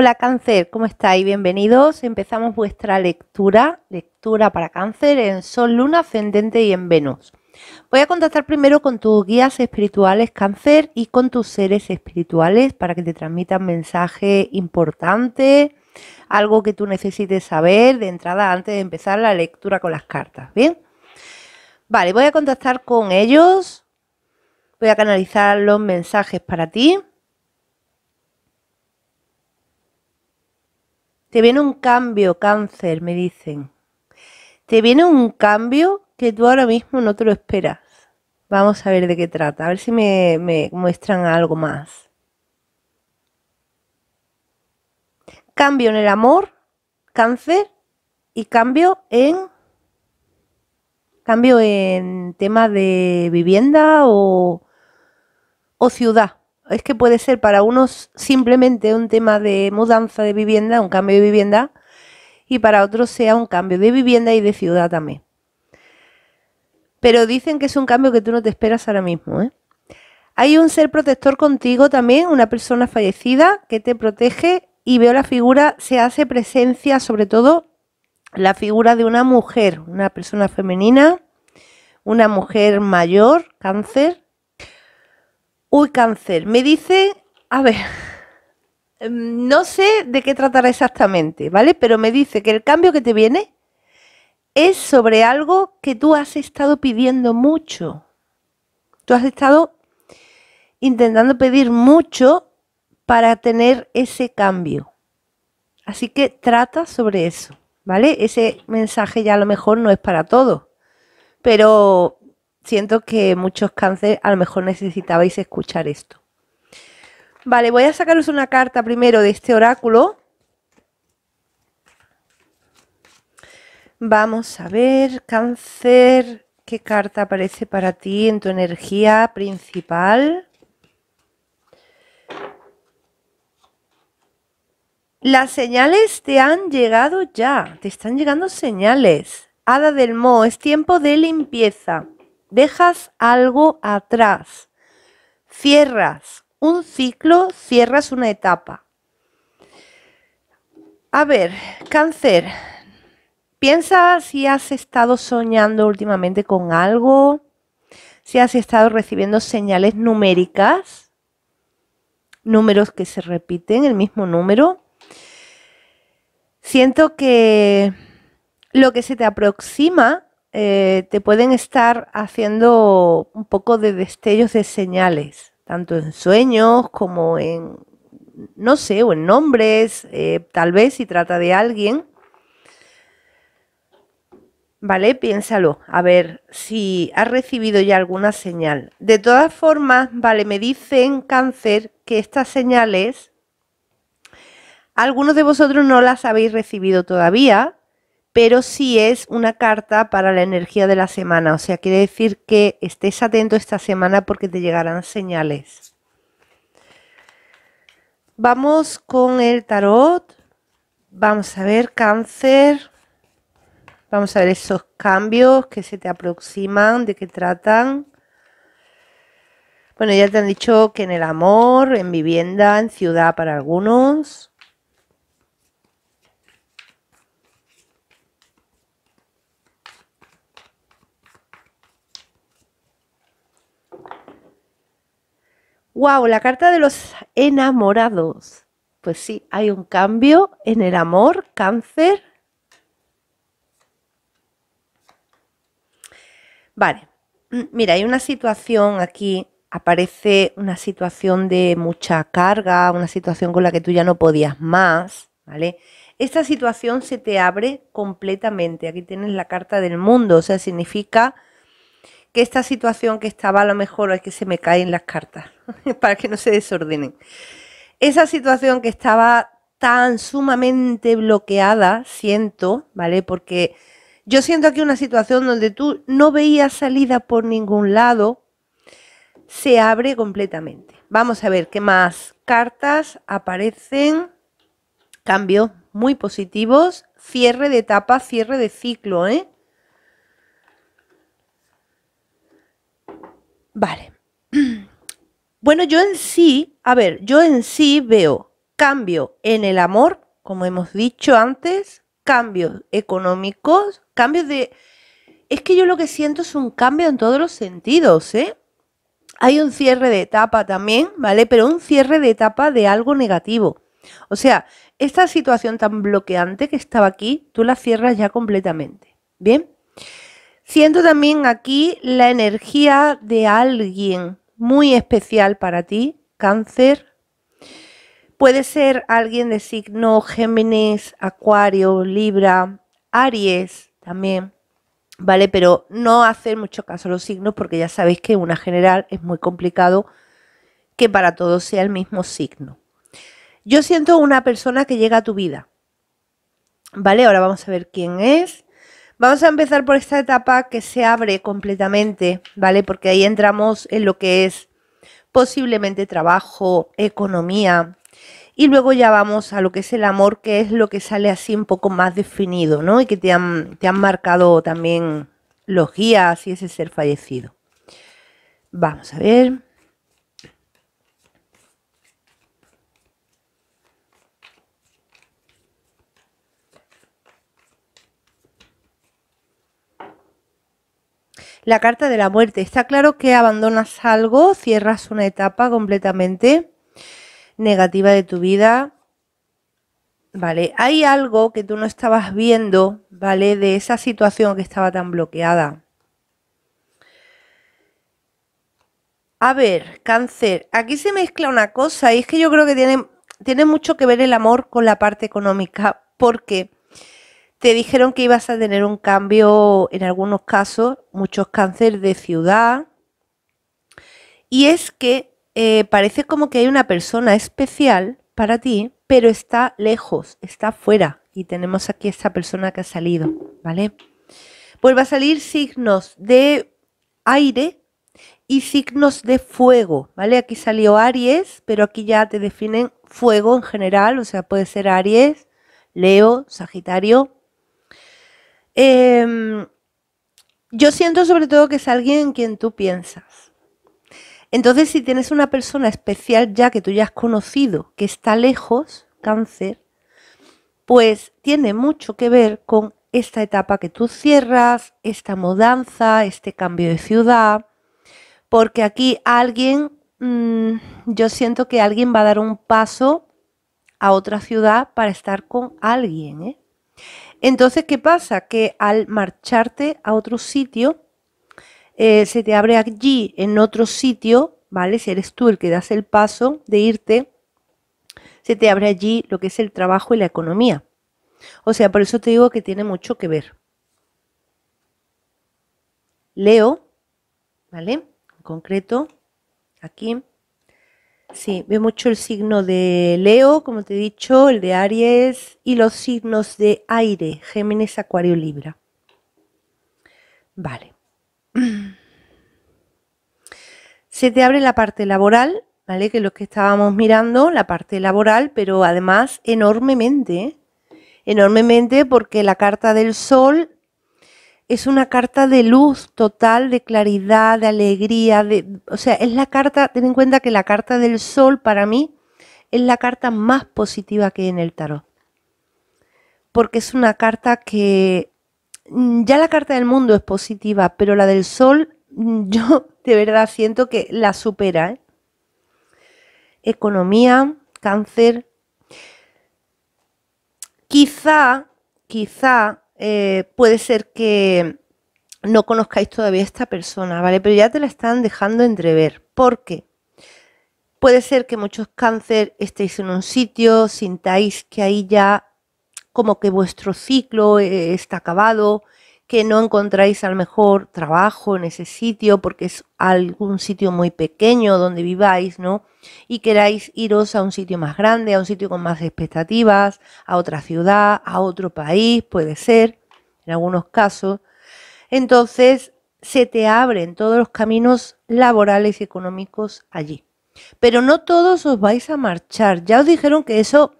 Hola cáncer, ¿cómo estáis? Bienvenidos. Empezamos vuestra lectura, lectura para cáncer en Sol, Luna, Ascendente y en Venus. Voy a contactar primero con tus guías espirituales cáncer y con tus seres espirituales para que te transmitan mensaje importante, algo que tú necesites saber de entrada antes de empezar la lectura con las cartas. Bien. Vale, voy a contactar con ellos. Voy a canalizar los mensajes para ti. Te viene un cambio, cáncer, me dicen. Te viene un cambio que tú ahora mismo no te lo esperas. Vamos a ver de qué trata, a ver si me, muestran algo más. Cambio en el amor, cáncer, y cambio en cambio en tema de vivienda o, o ciudad es que puede ser para unos simplemente un tema de mudanza de vivienda, un cambio de vivienda, y para otros sea un cambio de vivienda y de ciudad también. Pero dicen que es un cambio que tú no te esperas ahora mismo. ¿eh? Hay un ser protector contigo también, una persona fallecida que te protege y veo la figura, se hace presencia sobre todo la figura de una mujer, una persona femenina, una mujer mayor, cáncer, Uy, cáncer. Me dice, a ver, em, no sé de qué tratará exactamente, ¿vale? Pero me dice que el cambio que te viene es sobre algo que tú has estado pidiendo mucho. Tú has estado intentando pedir mucho para tener ese cambio. Así que trata sobre eso, ¿vale? Ese mensaje ya a lo mejor no es para todos, pero siento que muchos cánceres a lo mejor necesitabais escuchar esto. Vale, voy a sacaros una carta primero de este oráculo. Vamos a ver, cáncer, ¿qué carta aparece para ti en tu energía principal? Las señales te han llegado ya, te están llegando señales. Hada del Mo, es tiempo de limpieza dejas algo atrás, cierras un ciclo, cierras una etapa. A ver, cáncer, piensa si has estado soñando últimamente con algo, si has estado recibiendo señales numéricas, números que se repiten, el mismo número. Siento que lo que se te aproxima eh, te pueden estar haciendo un poco de destellos de señales, tanto en sueños como en, no sé, o en nombres, eh, tal vez si trata de alguien. ¿Vale? Piénsalo, a ver si has recibido ya alguna señal. De todas formas, vale, me dicen cáncer que estas señales, algunos de vosotros no las habéis recibido todavía, pero sí es una carta para la energía de la semana. O sea, quiere decir que estés atento esta semana porque te llegarán señales. Vamos con el tarot. Vamos a ver cáncer. Vamos a ver esos cambios que se te aproximan, de qué tratan. Bueno, ya te han dicho que en el amor, en vivienda, en ciudad para algunos. ¡Wow! La carta de los enamorados. Pues sí, hay un cambio en el amor, cáncer. Vale, mm, mira, hay una situación aquí, aparece una situación de mucha carga, una situación con la que tú ya no podías más, ¿vale? Esta situación se te abre completamente. Aquí tienes la carta del mundo, o sea, significa esta situación que estaba a lo mejor es que se me caen las cartas para que no se desordenen. Esa situación que estaba tan sumamente bloqueada, siento, ¿vale? Porque yo siento aquí una situación donde tú no veías salida por ningún lado, se abre completamente. Vamos a ver qué más cartas aparecen. Cambios muy positivos, cierre de etapa, cierre de ciclo, ¿eh? Vale. Bueno, yo en sí, a ver, yo en sí veo cambio en el amor, como hemos dicho antes, cambios económicos, cambios de... Es que yo lo que siento es un cambio en todos los sentidos, ¿eh? Hay un cierre de etapa también, ¿vale? Pero un cierre de etapa de algo negativo. O sea, esta situación tan bloqueante que estaba aquí, tú la cierras ya completamente. ¿Bien? Siento también aquí la energía de alguien muy especial para ti, cáncer. Puede ser alguien de signo Géminis, Acuario, Libra, Aries también. ¿Vale? Pero no hacer mucho caso a los signos porque ya sabéis que una general es muy complicado que para todos sea el mismo signo. Yo siento una persona que llega a tu vida. ¿Vale? Ahora vamos a ver quién es. Vamos a empezar por esta etapa que se abre completamente, ¿vale? Porque ahí entramos en lo que es posiblemente trabajo, economía, y luego ya vamos a lo que es el amor, que es lo que sale así un poco más definido, ¿no? Y que te han, marcado también los guías y ese ser fallecido. Vamos a ver. La carta de la muerte. Está claro que abandonas algo, cierras una etapa completamente negativa de tu vida. Vale, hay algo que tú no estabas viendo, ¿vale? De esa situación que estaba tan bloqueada. A ver, cáncer. Aquí se mezcla una cosa y es que yo creo que tiene, tiene mucho que ver el amor con la parte económica. Porque te dijeron que ibas a tener un cambio, en algunos casos, muchos cánceres de ciudad. Y es que eh, parece como que hay una persona especial para ti, pero está lejos, está fuera. Y tenemos aquí esta persona que ha salido, ¿vale? Pues va a salir signos de aire y signos de fuego, ¿vale? Aquí salió Aries, pero aquí ya te definen fuego en general, o sea, puede ser Aries, Leo, Sagitario, Em, yo siento sobre todo que es alguien en quien tú piensas. Entonces, si tienes una persona especial ya que tú ya has conocido, que está lejos, cáncer, pues tiene mucho que ver con esta etapa que tú cierras, esta mudanza, este cambio de ciudad, porque aquí alguien, mm, yo siento que alguien va a dar un paso a otra ciudad para estar con alguien. ¿eh? Entonces, ¿qué pasa? Que al marcharte a otro sitio, eh, se te abre allí en otro sitio, ¿vale? Si eres tú el que das el paso de irte, se te abre allí lo que es el trabajo y la economía. O sea, por eso te digo que tiene mucho que ver. Leo, ¿vale? En concreto, aquí. Sí, ve mucho el signo de Leo, como te he dicho, el de Aries y los signos de aire, Géminis, Acuario, Libra. Vale. Se te abre la parte laboral, ¿vale? Que es lo que estábamos mirando, la parte laboral, pero además enormemente, enormemente porque la carta del sol es una carta de luz total, de claridad, de alegría, de, o sea, es la carta, ten en cuenta que la carta del sol para mí es la carta más positiva que en el tarot. Porque es una carta que mm, ya la carta del mundo es positiva, pero la del sol mm, yo de verdad siento que la supera. ¿eh? Economía, cáncer. Quizá, quizá eh, puede ser que no conozcáis todavía a esta persona, ¿vale? Pero ya te la están dejando entrever. ¿Por qué? Puede ser que muchos cáncer estéis en un sitio, sintáis que ahí ya como que vuestro ciclo eh, está acabado, que no encontráis al mejor trabajo en ese sitio porque es algún sitio muy pequeño donde viváis, ¿no? Y queráis iros a un sitio más grande, a un sitio con más expectativas, a otra ciudad, a otro país, puede ser, en algunos casos. Entonces, se te abren todos los caminos laborales y económicos allí. Pero no todos os vais a marchar. Ya os dijeron que eso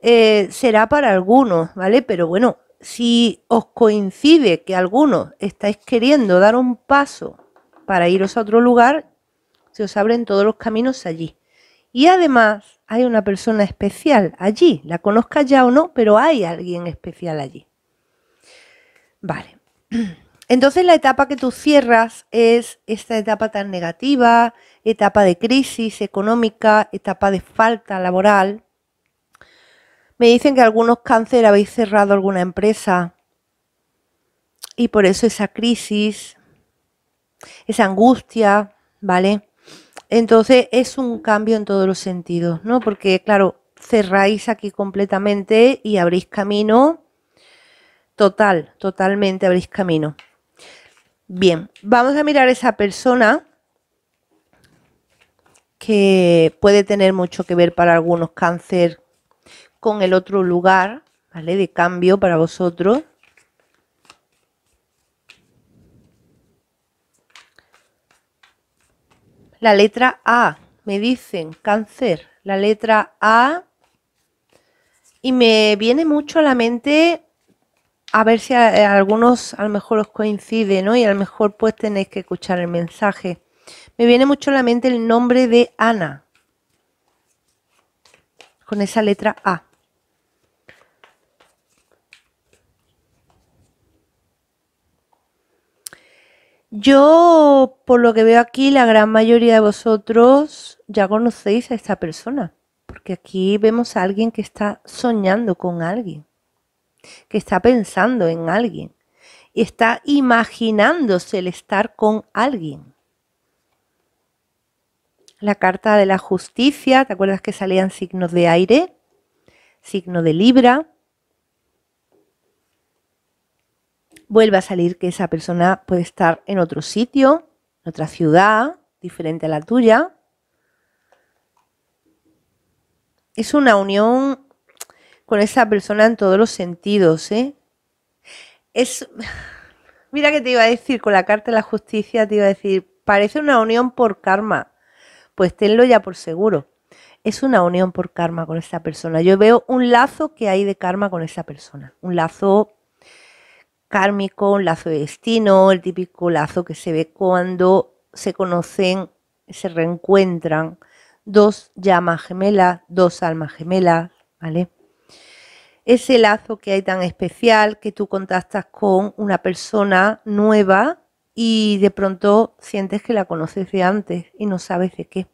eh, será para algunos, ¿vale? Pero bueno, si os coincide que algunos estáis queriendo dar un paso para iros a otro lugar, se os abren todos los caminos allí. Y además hay una persona especial allí, la conozca ya o no, pero hay alguien especial allí. Vale. Entonces la etapa que tú cierras es esta etapa tan negativa, etapa de crisis económica, etapa de falta laboral, me dicen que algunos cáncer habéis cerrado alguna empresa y por eso esa crisis, esa angustia, ¿vale? Entonces es un cambio en todos los sentidos, ¿no? Porque claro, cerráis aquí completamente y abrís camino. Total, totalmente abrís camino. Bien, vamos a mirar esa persona que puede tener mucho que ver para algunos cáncer con el otro lugar, ¿vale? De cambio para vosotros. La letra A, me dicen cáncer, la letra A. Y me viene mucho a la mente, a ver si a, eh, algunos a lo mejor os coincide, ¿no? Y a lo mejor pues tenéis que escuchar el mensaje. Me viene mucho a la mente el nombre de Ana, con esa letra A. Yo, por lo que veo aquí, la gran mayoría de vosotros ya conocéis a esta persona, porque aquí vemos a alguien que está soñando con alguien, que está pensando en alguien y está imaginándose el estar con alguien. La carta de la justicia, ¿te acuerdas que salían signos de aire? Signo de Libra. vuelve a salir que esa persona puede estar en otro sitio, en otra ciudad, diferente a la tuya. Es una unión con esa persona en todos los sentidos, ¿eh? Es. Mira que te iba a decir, con la carta de la justicia te iba a decir, parece una unión por karma. Pues tenlo ya por seguro. Es una unión por karma con esa persona. Yo veo un lazo que hay de karma con esa persona. Un lazo un lazo de destino, el típico lazo que se ve cuando se conocen, se reencuentran dos llamas gemelas, dos almas gemelas, ¿vale? Ese lazo que hay tan especial que tú contactas con una persona nueva y de pronto sientes que la conoces de antes y no sabes de qué.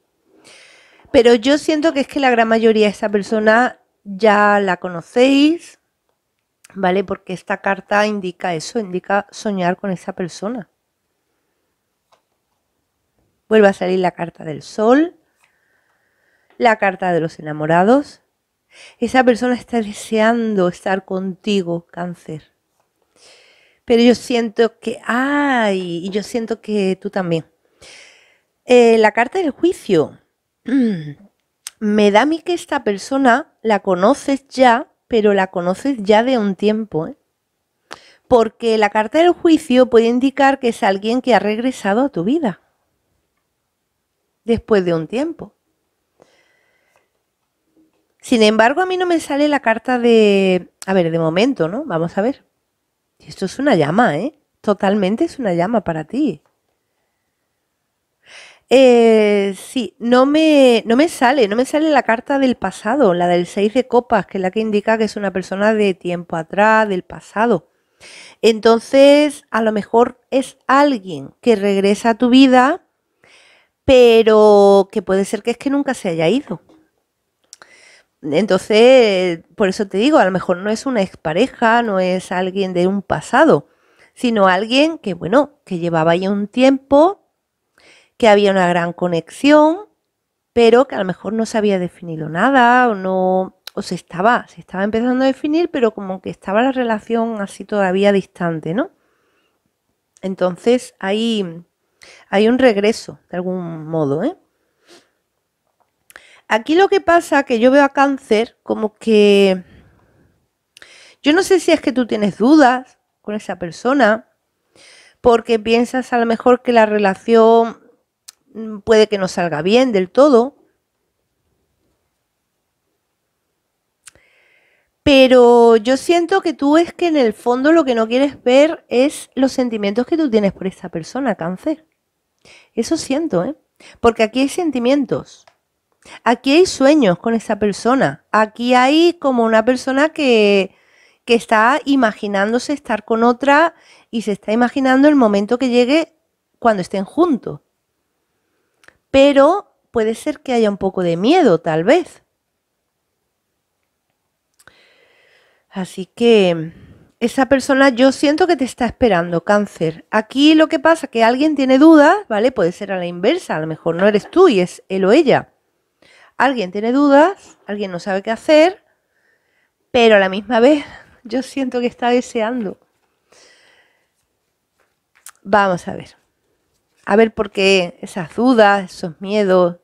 Pero yo siento que es que la gran mayoría de esa persona ya la conocéis, ¿vale? Porque esta carta indica eso, indica soñar con esa persona. Vuelve a salir la carta del sol, la carta de los enamorados. Esa persona está deseando estar contigo, cáncer. Pero yo siento que, ay, y yo siento que tú también. Eh, la carta del juicio. Me da a mí que esta persona la conoces ya pero la conoces ya de un tiempo, ¿eh? porque la carta del juicio puede indicar que es alguien que ha regresado a tu vida después de un tiempo. Sin embargo, a mí no me sale la carta de... A ver, de momento, ¿no? Vamos a ver. Esto es una llama, ¿eh? Totalmente es una llama para ti. Eh, sí, no me, no me sale, no me sale la carta del pasado, la del 6 de copas, que es la que indica que es una persona de tiempo atrás, del pasado. Entonces, a lo mejor es alguien que regresa a tu vida, pero que puede ser que es que nunca se haya ido. Entonces, por eso te digo, a lo mejor no es una expareja, no es alguien de un pasado, sino alguien que, bueno, que llevaba ya un tiempo que había una gran conexión, pero que a lo mejor no se había definido nada o no o se estaba, se estaba empezando a definir, pero como que estaba la relación así todavía distante, ¿no? Entonces hay, hay un regreso, de algún modo, ¿eh? Aquí lo que pasa que yo veo a cáncer como que... Yo no sé si es que tú tienes dudas con esa persona, porque piensas a lo mejor que la relación Mm, puede que no salga bien del todo. Pero yo siento que tú es que en el fondo lo que no quieres ver es los sentimientos que tú tienes por esa persona, cáncer. Eso siento, ¿eh? Porque aquí hay sentimientos. Aquí hay sueños con esa persona. Aquí hay como una persona que, que está imaginándose estar con otra y se está imaginando el momento que llegue cuando estén juntos pero puede ser que haya un poco de miedo, tal vez. Así que esa persona yo siento que te está esperando cáncer. Aquí lo que pasa es que alguien tiene dudas, ¿vale? Puede ser a la inversa, a lo mejor no eres tú y es él o ella. Alguien tiene dudas, alguien no sabe qué hacer, pero a la misma vez yo siento que está deseando. Vamos a ver a ver por qué esas dudas, esos miedos.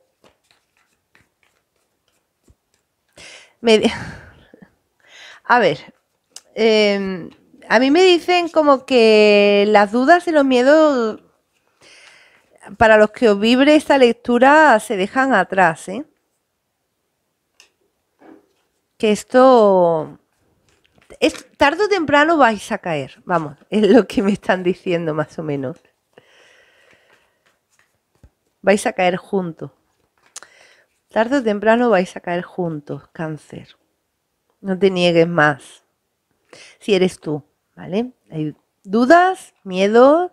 A ver, em, a mí me dicen como que las dudas y los miedos para los que os vibre esta lectura se dejan atrás, ¿eh? Que esto es tarde o temprano vais a caer, vamos, es lo que me están diciendo más o menos vais a caer juntos. Tarde o temprano vais a caer juntos, cáncer. No te niegues más. Si eres tú, ¿vale? Hay dudas, miedo.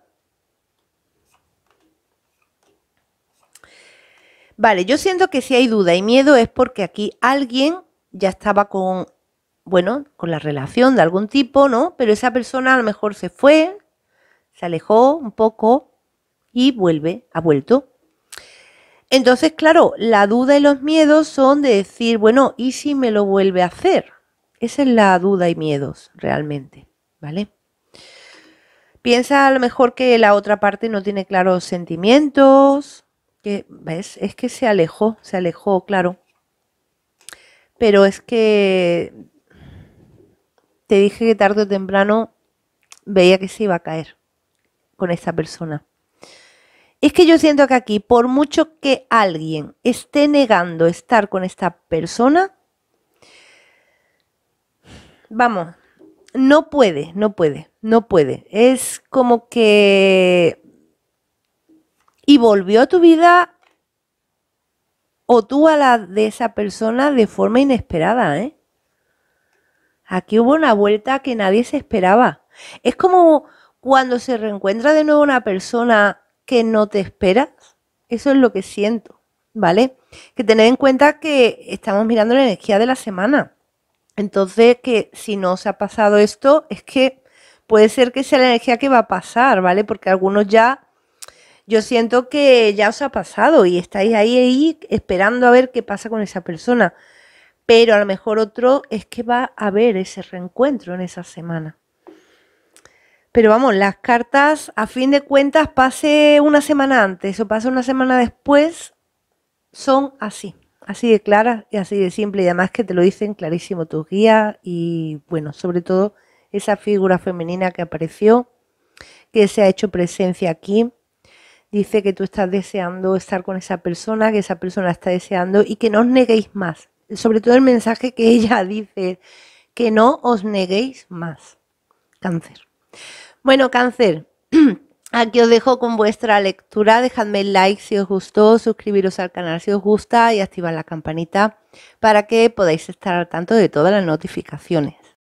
Vale, yo siento que si hay duda y miedo es porque aquí alguien ya estaba con, bueno, con la relación de algún tipo, ¿no? Pero esa persona a lo mejor se fue, se alejó un poco y vuelve, ha vuelto. Entonces, claro, la duda y los miedos son de decir, bueno, ¿y si me lo vuelve a hacer? Esa es la duda y miedos realmente, ¿vale? Piensa a lo mejor que la otra parte no tiene claros sentimientos, que, ¿ves? Es que se alejó, se alejó, claro. Pero es que te dije que tarde o temprano veía que se iba a caer con esa persona. Es que yo siento que aquí, por mucho que alguien esté negando estar con esta persona, vamos, no puede, no puede, no puede. Es como que... Y volvió a tu vida o tú a la de esa persona de forma inesperada, ¿eh? Aquí hubo una vuelta que nadie se esperaba. Es como cuando se reencuentra de nuevo una persona que no te esperas. Eso es lo que siento, ¿vale? Que tener en cuenta que estamos mirando la energía de la semana. Entonces, que si no se ha pasado esto, es que puede ser que sea la energía que va a pasar, ¿vale? Porque algunos ya, yo siento que ya os ha pasado y estáis ahí, ahí esperando a ver qué pasa con esa persona. Pero a lo mejor otro es que va a haber ese reencuentro en esa semana. Pero vamos, las cartas, a fin de cuentas, pase una semana antes o pase una semana después, son así. Así de claras y así de simple. Y además que te lo dicen clarísimo tus guías y, bueno, sobre todo esa figura femenina que apareció, que se ha hecho presencia aquí. Dice que tú estás deseando estar con esa persona, que esa persona está deseando y que no os neguéis más. Sobre todo el mensaje que ella dice, que no os neguéis más. Cáncer. Bueno, cáncer. Aquí os dejo con vuestra lectura. Dejadme el like si os gustó, suscribiros al canal si os gusta y activar la campanita para que podáis estar al tanto de todas las notificaciones.